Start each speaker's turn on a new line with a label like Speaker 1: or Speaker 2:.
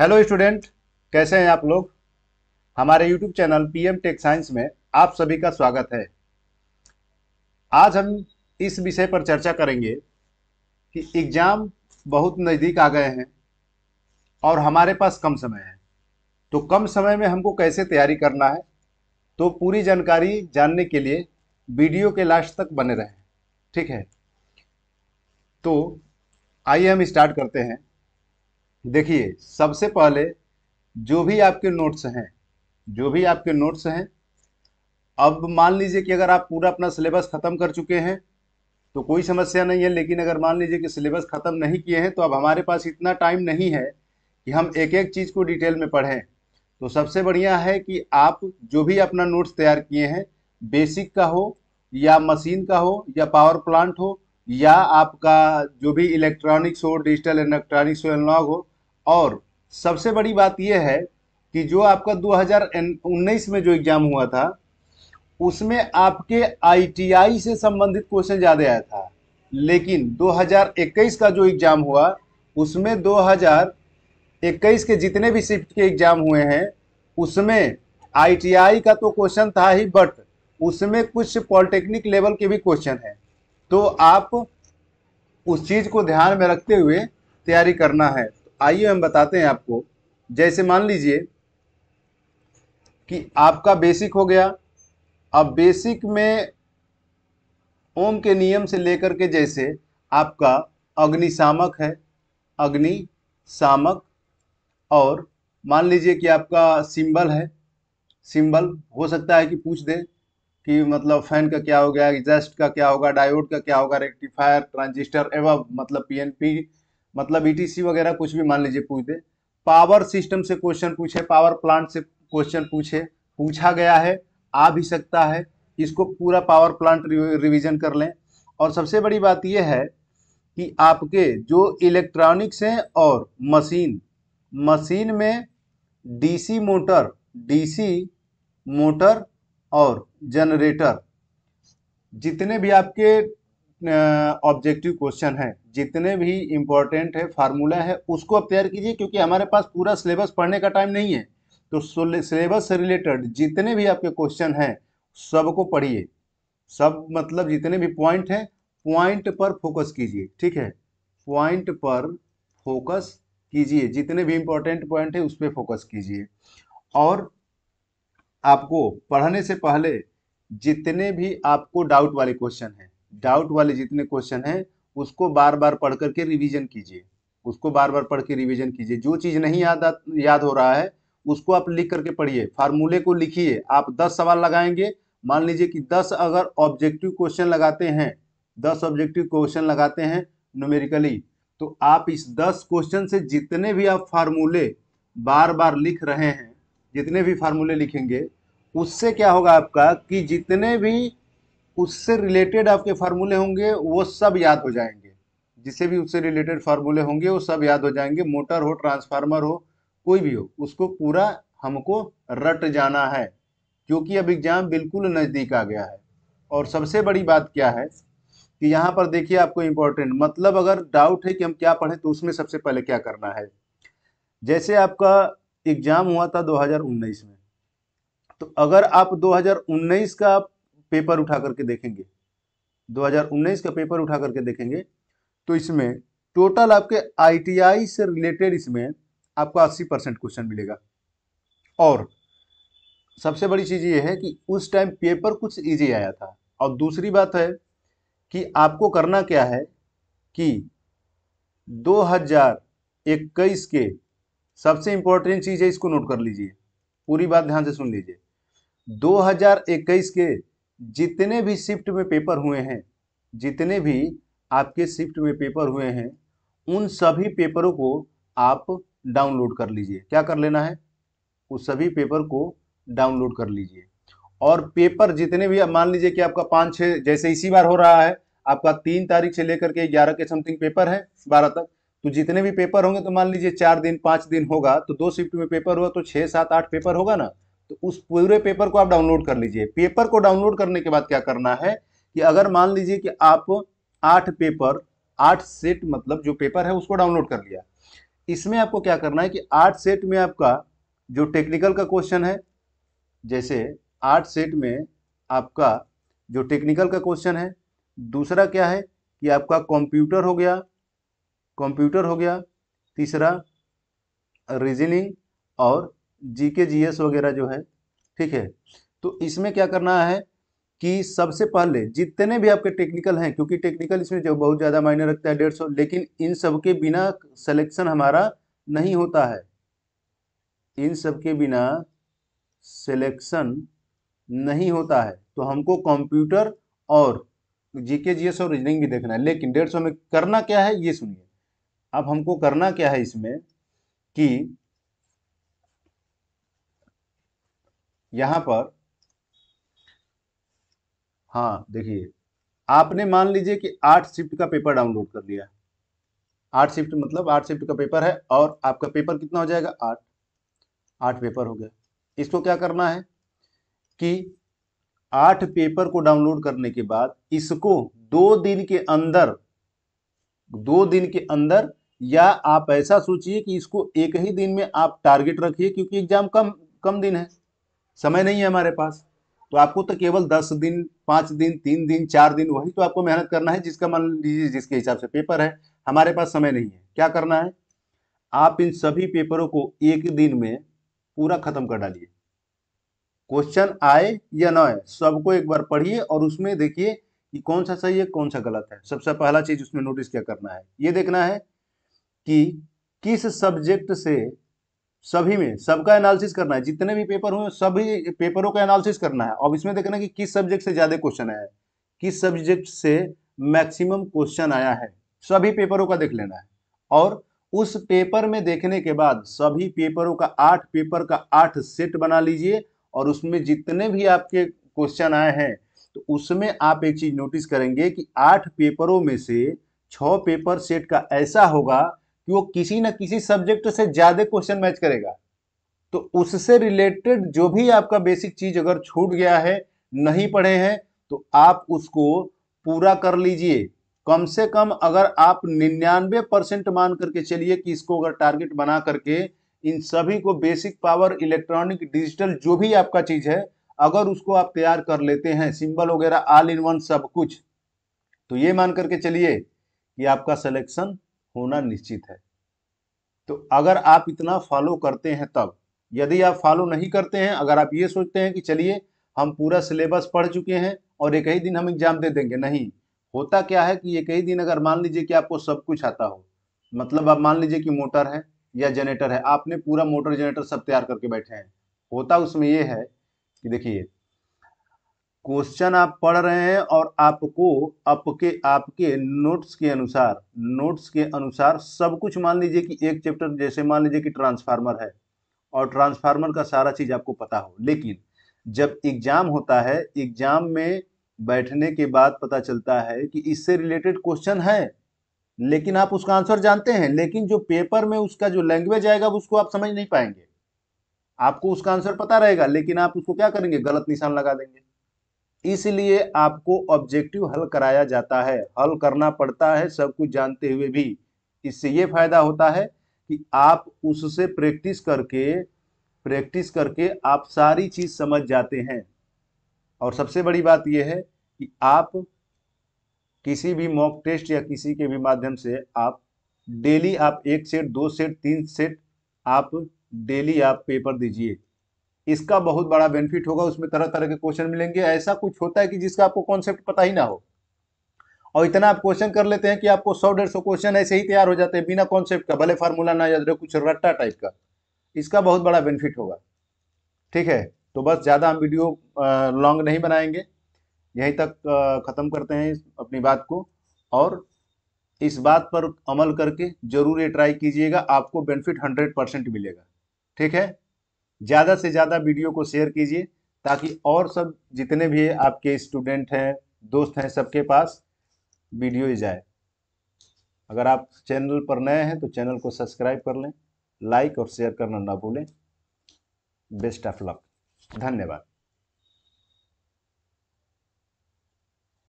Speaker 1: hello student कैसे हैं आप लोग हमारे YouTube channel PM tech science में आप सभी का स्वागत है आज हम इस विषय पर चर्चा करेंगे कि एग्ज़ाम बहुत नज़दीक आ गए हैं और हमारे पास कम समय है तो कम समय में हमको कैसे तैयारी करना है तो पूरी जानकारी जानने के लिए वीडियो के लास्ट तक बने रहें ठीक है तो आइए हम स्टार्ट करते हैं देखिए सबसे पहले जो भी आपके नोट्स हैं जो भी आपके नोट्स हैं अब मान लीजिए कि अगर आप पूरा अपना सिलेबस ख़त्म कर चुके हैं तो कोई समस्या नहीं है लेकिन अगर मान लीजिए कि सिलेबस ख़त्म नहीं किए हैं तो अब हमारे पास इतना टाइम नहीं है कि हम एक एक चीज़ को डिटेल में पढ़ें तो सबसे बढ़िया है कि आप जो भी अपना नोट्स तैयार किए हैं बेसिक का हो या मशीन का हो या पावर प्लांट हो या आपका जो भी इलेक्ट्रॉनिक्स हो डिजिटल इलेक्ट्रॉनिक्स हो एनलॉग हो और सबसे बड़ी बात यह है कि जो आपका 2019 में जो एग्ज़ाम हुआ था उसमें आपके आईटीआई से संबंधित क्वेश्चन ज़्यादा आया था लेकिन 2021 का जो एग्ज़ाम हुआ उसमें 2021 के जितने भी शिफ्ट के एग्ज़ाम हुए हैं उसमें आईटीआई का तो क्वेश्चन था ही बट उसमें कुछ पॉलिटेक्निक लेवल के भी क्वेश्चन हैं तो आप उस चीज़ को ध्यान में रखते हुए तैयारी करना है आइए हम बताते हैं आपको जैसे मान लीजिए कि आपका बेसिक हो गया अब बेसिक में ओम के नियम से लेकर के जैसे आपका अग्निशामक है अग्निशामक और मान लीजिए कि आपका सिंबल है सिंबल हो सकता है कि पूछ दे कि मतलब फैन का क्या हो गया एग्जस्ट का क्या होगा डायोड का क्या होगा रेक्टिफायर ट्रांजिस्टर एवं मतलब पीएनपी मतलब ईटीसी e वगैरह कुछ भी मान लीजिए पूछ दे पावर सिस्टम से क्वेश्चन पूछे पावर प्लांट से क्वेश्चन पूछे पूछा गया है आ भी सकता है इसको पूरा पावर प्लांट रिवीजन कर लें और सबसे बड़ी बात यह है कि आपके जो इलेक्ट्रॉनिक्स हैं और मशीन मशीन में डीसी मोटर डीसी मोटर और जनरेटर जितने भी आपके ऑब्जेक्टिव क्वेश्चन है जितने भी इम्पोर्टेंट है फार्मूला है उसको आप तैयार कीजिए क्योंकि हमारे पास पूरा सिलेबस पढ़ने का टाइम नहीं है तो सिलेबस से रिलेटेड जितने भी आपके क्वेश्चन हैं सबको पढ़िए सब मतलब जितने भी पॉइंट हैं पॉइंट पर फोकस कीजिए ठीक है पॉइंट पर फोकस कीजिए जितने भी इम्पोर्टेंट पॉइंट है उस पर फोकस कीजिए और आपको पढ़ने से पहले जितने भी आपको डाउट वाले क्वेश्चन हैं डाउट वाले जितने क्वेश्चन हैं उसको बार बार पढ़ करके रिवीजन कीजिए उसको बार बार पढ़ के रिवीजन कीजिए जो चीज़ नहीं याद याद हो रहा है उसको आप लिख करके पढ़िए फार्मूले को लिखिए आप दस सवाल लगाएंगे मान लीजिए कि दस अगर ऑब्जेक्टिव क्वेश्चन लगाते हैं दस ऑब्जेक्टिव क्वेश्चन लगाते हैं न्यूमेरिकली तो आप इस दस क्वेश्चन से जितने भी आप फार्मूले बार बार लिख रहे हैं जितने भी फार्मूले लिखेंगे उससे क्या होगा आपका कि जितने भी उससे रिलेटेड आपके फार्मूले होंगे वो सब याद हो जाएंगे जिसे भी उससे रिलेटेड फार्मूले होंगे वो सब याद हो जाएंगे मोटर हो ट्रांसफार्मर हो कोई भी हो उसको पूरा हमको रट जाना है क्योंकि अब एग्जाम बिल्कुल नज़दीक आ गया है और सबसे बड़ी बात क्या है कि यहाँ पर देखिए आपको इम्पोर्टेंट मतलब अगर डाउट है कि हम क्या पढ़ें तो उसमें सबसे पहले क्या करना है जैसे आपका एग्ज़ाम हुआ था 2019 में तो अगर आप 2019 का पेपर उठा करके देखेंगे 2019 का पेपर उठा करके देखेंगे तो इसमें टोटल आपके आईटीआई से रिलेटेड इसमें आपको 80 परसेंट क्वेश्चन मिलेगा और सबसे बड़ी चीज़ ये है कि उस टाइम पेपर कुछ इजी आया था और दूसरी बात है कि आपको करना क्या है कि 2021 के सबसे इंपॉर्टेंट चीज़ है इसको नोट कर लीजिए पूरी बात ध्यान से सुन लीजिए 2021 के जितने भी शिफ्ट में पेपर हुए हैं जितने भी आपके शिफ्ट में पेपर हुए हैं उन सभी पेपरों को आप डाउनलोड कर लीजिए क्या कर लेना है उस सभी पेपर को डाउनलोड कर लीजिए और पेपर जितने भी मान लीजिए कि आपका पाँच छः जैसे इसी बार हो रहा है आपका तीन तारीख से लेकर के ग्यारह के समथिंग पेपर है बारह तक तो जितने भी पेपर होंगे तो मान लीजिए चार दिन पाँच दिन होगा तो दो शिफ्ट में पेपर हुआ तो छः सात आठ पेपर होगा ना तो उस पूरे पेपर को आप डाउनलोड कर लीजिए पेपर को डाउनलोड करने के बाद क्या करना है कि अगर मान लीजिए कि आप आठ पेपर आठ सेट मतलब जो पेपर है उसको डाउनलोड कर लिया इसमें आपको क्या करना है कि आठ सेट में आपका जो टेक्निकल का क्वेश्चन है जैसे आठ सेट में आपका जो टेक्निकल का क्वेश्चन है दूसरा क्या है कि आपका कंप्यूटर हो गया कंप्यूटर हो गया तीसरा रीजनिंग और जी के जी एस वगैरह जो है ठीक है तो इसमें क्या करना है कि सबसे पहले जितने भी आपके टेक्निकल हैं क्योंकि टेक्निकल इसमें जो बहुत ज़्यादा मायने रखता है डेढ़ सौ लेकिन इन सब के बिना सिलेक्शन हमारा नहीं होता है इन सब के बिना सिलेक्शन नहीं होता है तो हमको कंप्यूटर और जीके जीएस और रीजनिंग भी देखना है लेकिन डेढ़ सौ में करना क्या है ये सुनिए अब हमको करना क्या है इसमें कि यहां पर हाँ देखिए आपने मान लीजिए कि आठ शिफ्ट का पेपर डाउनलोड कर लिया आठ शिफ्ट मतलब आठ शिफ्ट का पेपर है और आपका पेपर कितना हो जाएगा आठ आठ पेपर हो गया इसको क्या करना है कि आठ पेपर को डाउनलोड करने के बाद इसको दो दिन के अंदर दो दिन के अंदर या आप ऐसा सोचिए कि इसको एक ही दिन में आप टारगेट रखिए क्योंकि एग्जाम कम कम दिन है समय नहीं है हमारे पास तो आपको तो केवल दस दिन पाँच दिन तीन दिन चार दिन वही तो आपको मेहनत करना है जिसका मान लीजिए जिसके हिसाब से पेपर है हमारे पास समय नहीं है क्या करना है आप इन सभी पेपरों को एक दिन में पूरा खत्म कर डालिए क्वेश्चन आए या ना आए सबको एक बार पढ़िए और उसमें देखिए कि कौन सा सही है कौन सा गलत है सबसे पहला चीज उसमें नोटिस क्या करना है ये देखना है कि किस सब्जेक्ट से सभी में सबका एनालिसिस करना है जितने भी पेपर हुए सभी पेपरों का एनालिसिस करना है अब इसमें देखना कि किस सब्जेक्ट से ज्यादा क्वेश्चन आया है किस सब्जेक्ट से मैक्सिमम क्वेश्चन आया है सभी पेपरों का देख लेना है और उस पेपर में देखने के बाद सभी पेपरों का आठ पेपर का आठ सेट बना लीजिए और उसमें जितने भी आपके क्वेश्चन आए हैं तो उसमें आप एक चीज नोटिस करेंगे कि आठ पेपरों में से छ पेपर सेट का ऐसा होगा कि वो किसी ना किसी सब्जेक्ट से ज्यादा क्वेश्चन मैच करेगा तो उससे रिलेटेड जो भी आपका बेसिक चीज अगर छूट गया है नहीं पढ़े हैं तो आप उसको पूरा कर लीजिए कम से कम अगर आप निन्यानवे परसेंट मान करके चलिए कि इसको अगर टारगेट बना करके इन सभी को बेसिक पावर इलेक्ट्रॉनिक डिजिटल जो भी आपका चीज है अगर उसको आप तैयार कर लेते हैं सिंबल वगैरह ऑल इन वन सब कुछ तो ये मान करके चलिए कि आपका सिलेक्शन होना निश्चित है तो अगर आप इतना फॉलो करते हैं तब यदि आप फॉलो नहीं करते हैं अगर आप ये सोचते हैं कि चलिए हम पूरा सिलेबस पढ़ चुके हैं और एक ही दिन हम एग्जाम दे देंगे नहीं होता क्या है कि एक ही दिन अगर मान लीजिए कि आपको सब कुछ आता हो मतलब आप मान लीजिए कि मोटर है या जनरेटर है आपने पूरा मोटर जनरेटर सब तैयार करके बैठे हैं होता उसमें यह है कि देखिए क्वेश्चन आप पढ़ रहे हैं और आपको आपके आपके नोट्स के अनुसार नोट्स के अनुसार सब कुछ मान लीजिए कि एक चैप्टर जैसे मान लीजिए कि ट्रांसफार्मर है और ट्रांसफार्मर का सारा चीज़ आपको पता हो लेकिन जब एग्जाम होता है एग्जाम में बैठने के बाद पता चलता है कि इससे रिलेटेड क्वेश्चन है लेकिन आप उसका आंसर जानते हैं लेकिन जो पेपर में उसका जो लैंग्वेज आएगा उसको आप समझ नहीं पाएंगे आपको उसका आंसर पता रहेगा लेकिन आप उसको क्या करेंगे गलत निशान लगा देंगे इसलिए आपको ऑब्जेक्टिव हल कराया जाता है हल करना पड़ता है सब कुछ जानते हुए भी इससे ये फायदा होता है कि आप उससे प्रैक्टिस करके प्रैक्टिस करके आप सारी चीज समझ जाते हैं और सबसे बड़ी बात यह है कि आप किसी भी मॉक टेस्ट या किसी के भी माध्यम से आप डेली आप एक सेट दो सेट तीन सेट आप डेली आप पेपर दीजिए इसका बहुत बड़ा बेनिफिट होगा उसमें तरह तरह के क्वेश्चन मिलेंगे ऐसा कुछ होता है कि जिसका आपको कॉन्सेप्ट पता ही ना हो और इतना आप क्वेश्चन कर लेते हैं कि आपको सौ डेढ़ सौ क्वेश्चन ऐसे ही तैयार हो जाते हैं बिना कॉन्सेप्ट का भले फार्मूला ना याद रहे कुछ रट्टा टाइप का इसका बहुत बड़ा बेनिफिट होगा ठीक है तो बस ज़्यादा हम वीडियो लॉन्ग नहीं बनाएंगे यहीं तक ख़त्म करते हैं अपनी बात को और इस बात पर अमल करके ज़रूर ये ट्राई कीजिएगा आपको बेनिफिट हंड्रेड परसेंट मिलेगा ठीक है ज़्यादा से ज़्यादा वीडियो को शेयर कीजिए ताकि और सब जितने भी आपके स्टूडेंट हैं दोस्त हैं सबके पास वीडियो जाए अगर आप चैनल पर नए हैं तो चैनल को सब्सक्राइब कर लें लाइक और शेयर करना ना भूलें बेस्ट ऑफ लक धन्यवाद